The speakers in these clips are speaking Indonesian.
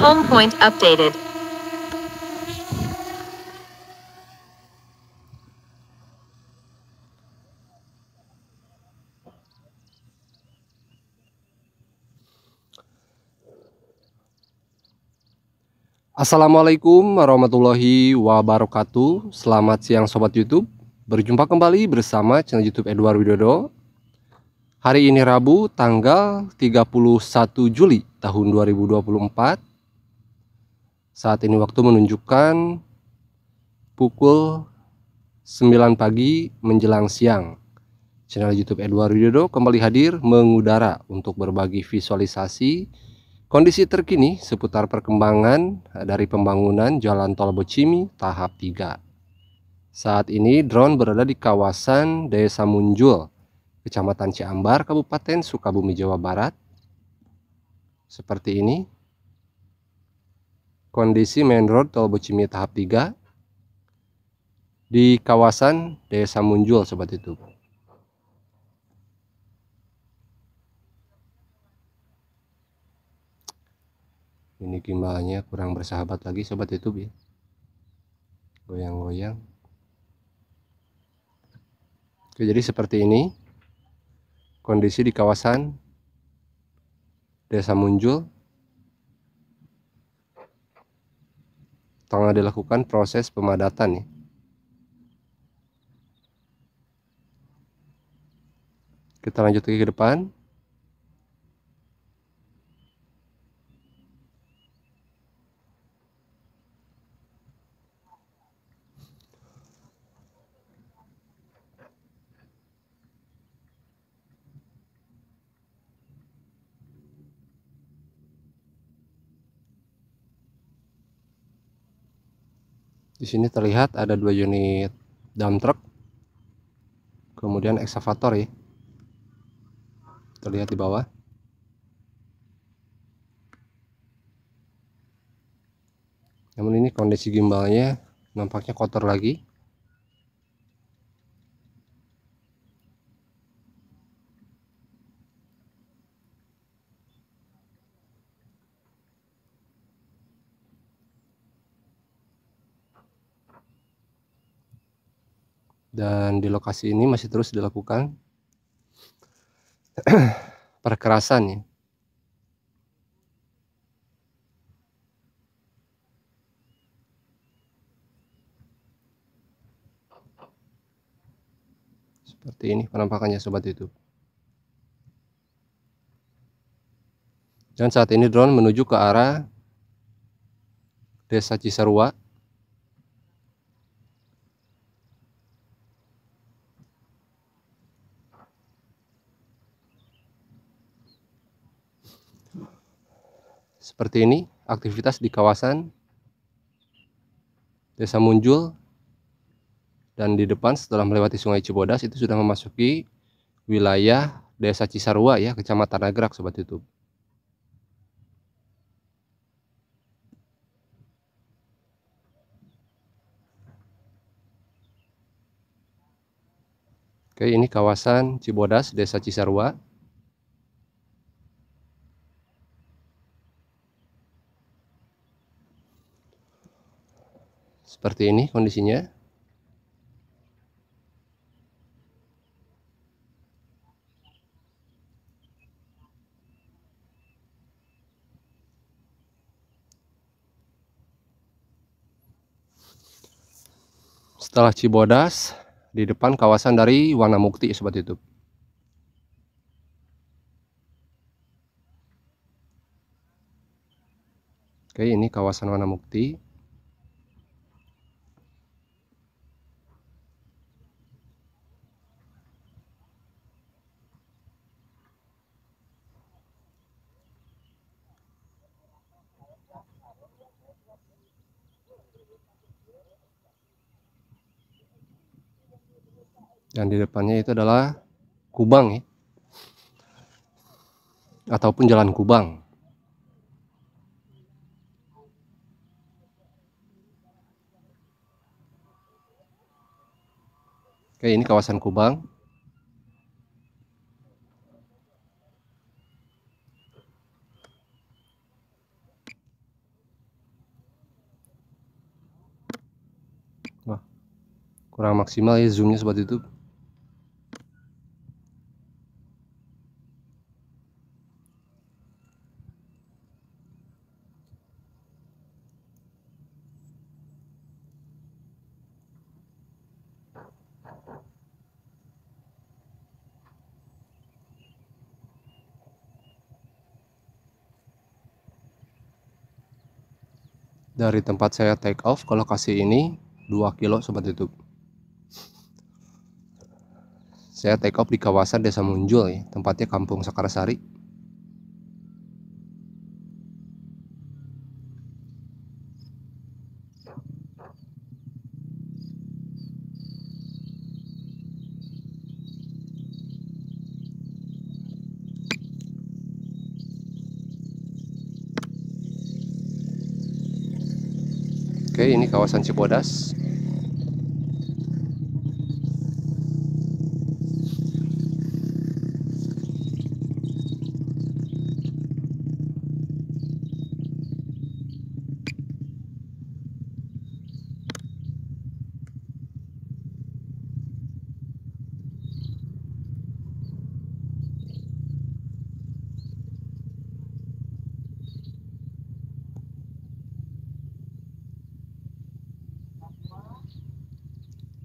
Home point updated. Assalamualaikum warahmatullahi wabarakatuh Selamat siang Sobat Youtube Berjumpa kembali bersama channel Youtube Edward Widodo Hari ini Rabu tanggal 31 Juli tahun 2024 saat ini waktu menunjukkan pukul 9 pagi menjelang siang. Channel YouTube Edward Widodo kembali hadir mengudara untuk berbagi visualisasi kondisi terkini seputar perkembangan dari pembangunan Jalan Tol Bocimi tahap 3. Saat ini drone berada di kawasan Desa Munjul, Kecamatan Ciambar, Kabupaten Sukabumi, Jawa Barat. Seperti ini kondisi main road tol Bucimi tahap 3 di kawasan Desa Munjul sobat itu. Ini gimbalnya kurang bersahabat lagi sobat itu ya. Goyang-goyang. jadi seperti ini kondisi di kawasan Desa Munjul tengah dilakukan proses pemadatan ya. Kita lanjut lagi ke depan. Di sini terlihat ada dua unit dump truck. Kemudian eksavator ya. Terlihat di bawah. Namun ini kondisi gimbalnya nampaknya kotor lagi. dan di lokasi ini masih terus dilakukan perkerasan ya. Seperti ini penampakannya sobat YouTube. Dan saat ini drone menuju ke arah Desa Cisarua seperti ini aktivitas di kawasan Desa Munjul dan di depan setelah melewati Sungai Cibodas itu sudah memasuki wilayah Desa Cisarua ya, Kecamatan Nagrak Sobat YouTube. Oke, ini kawasan Cibodas, Desa Cisarua. Seperti ini kondisinya. Setelah Cibodas, di depan kawasan dari Warna Mukti, seperti itu. Oke, ini kawasan Warna Mukti. Yang di depannya itu adalah Kubang ya. Ataupun Jalan Kubang. Oke, ini kawasan Kubang. Wah, kurang maksimal ya zoomnya sobat YouTube. dari tempat saya take off ke lokasi ini 2 kilo sobat YouTube. Saya take off di kawasan Desa Munjul ya, tempatnya Kampung Sakarsari, Oke, ini kawasan Cibodas.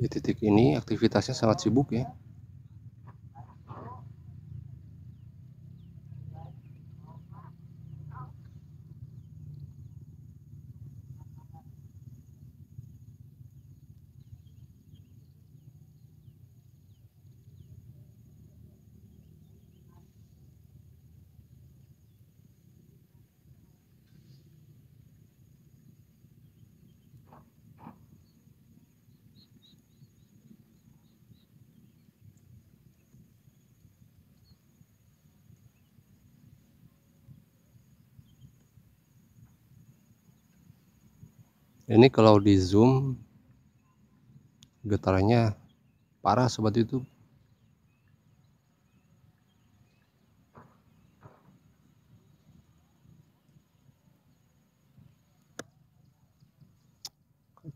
di titik ini aktivitasnya sangat sibuk ya ini kalau di zoom getarannya parah sobat YouTube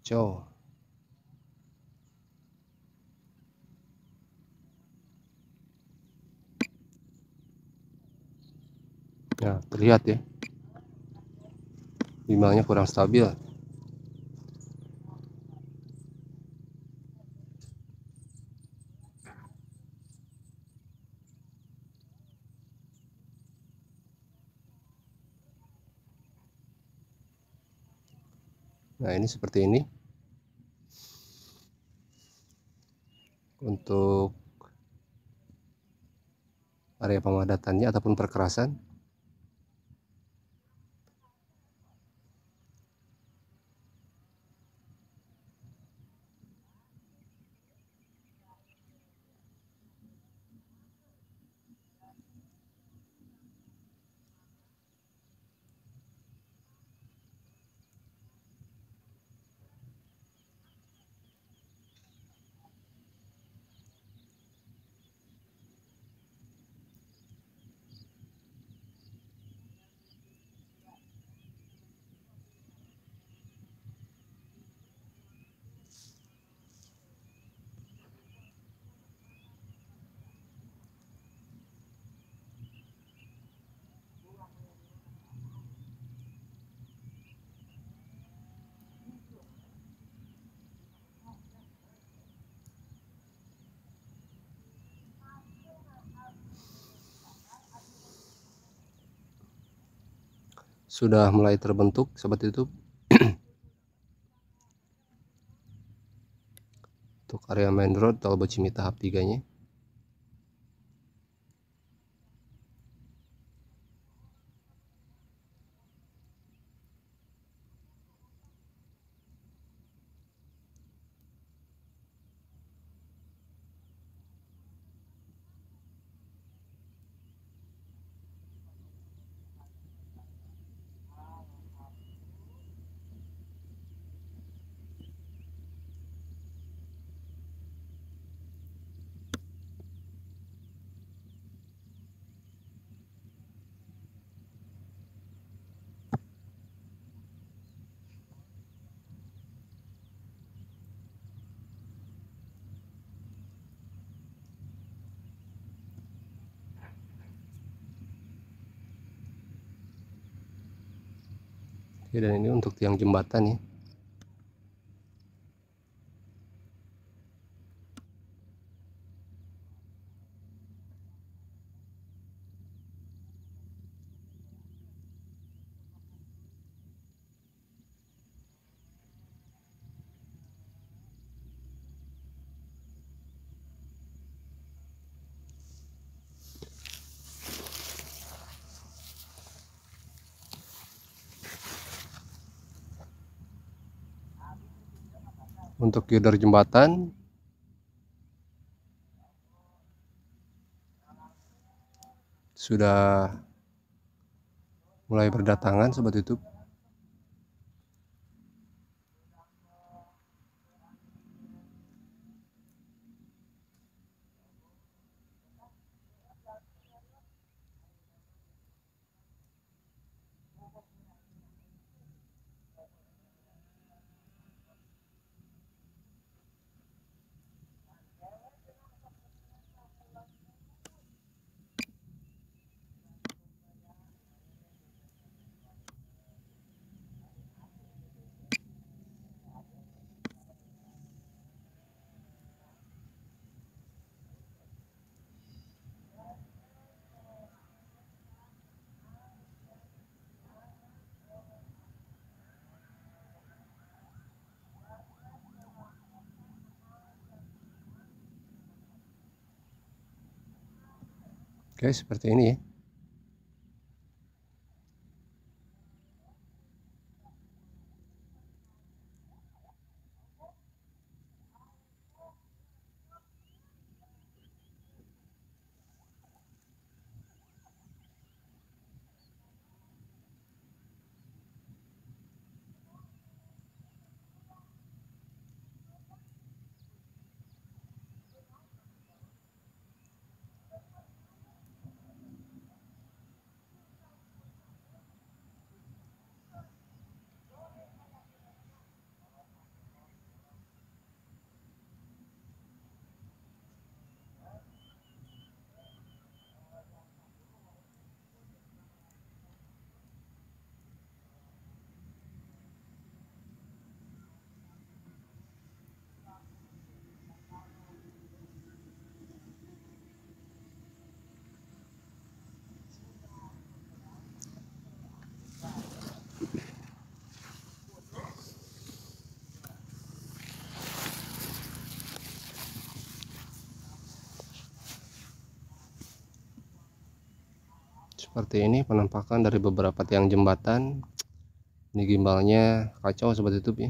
kacau ya terlihat ya. Bimbangnya kurang stabil. Nah, ini seperti ini. Untuk area pemadatannya ataupun perkerasan sudah mulai terbentuk seperti itu untuk area main road tol Bocimi tahap 3 nya ya dan ini untuk tiang jembatan ya untuk girder jembatan sudah mulai berdatangan sobat YouTube Oke, seperti ini ya. seperti ini penampakan dari beberapa tiang jembatan ini gimbalnya kacau seperti itu ya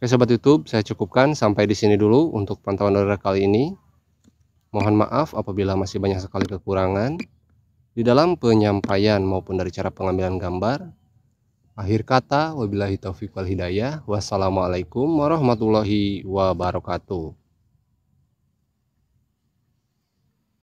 Oke sobat YouTube, saya cukupkan sampai di sini dulu untuk pantauan udara kali ini. Mohon maaf apabila masih banyak sekali kekurangan di dalam penyampaian maupun dari cara pengambilan gambar. Akhir kata, wabillahi taufiq wal hidayah. Wassalamualaikum warahmatullahi wabarakatuh.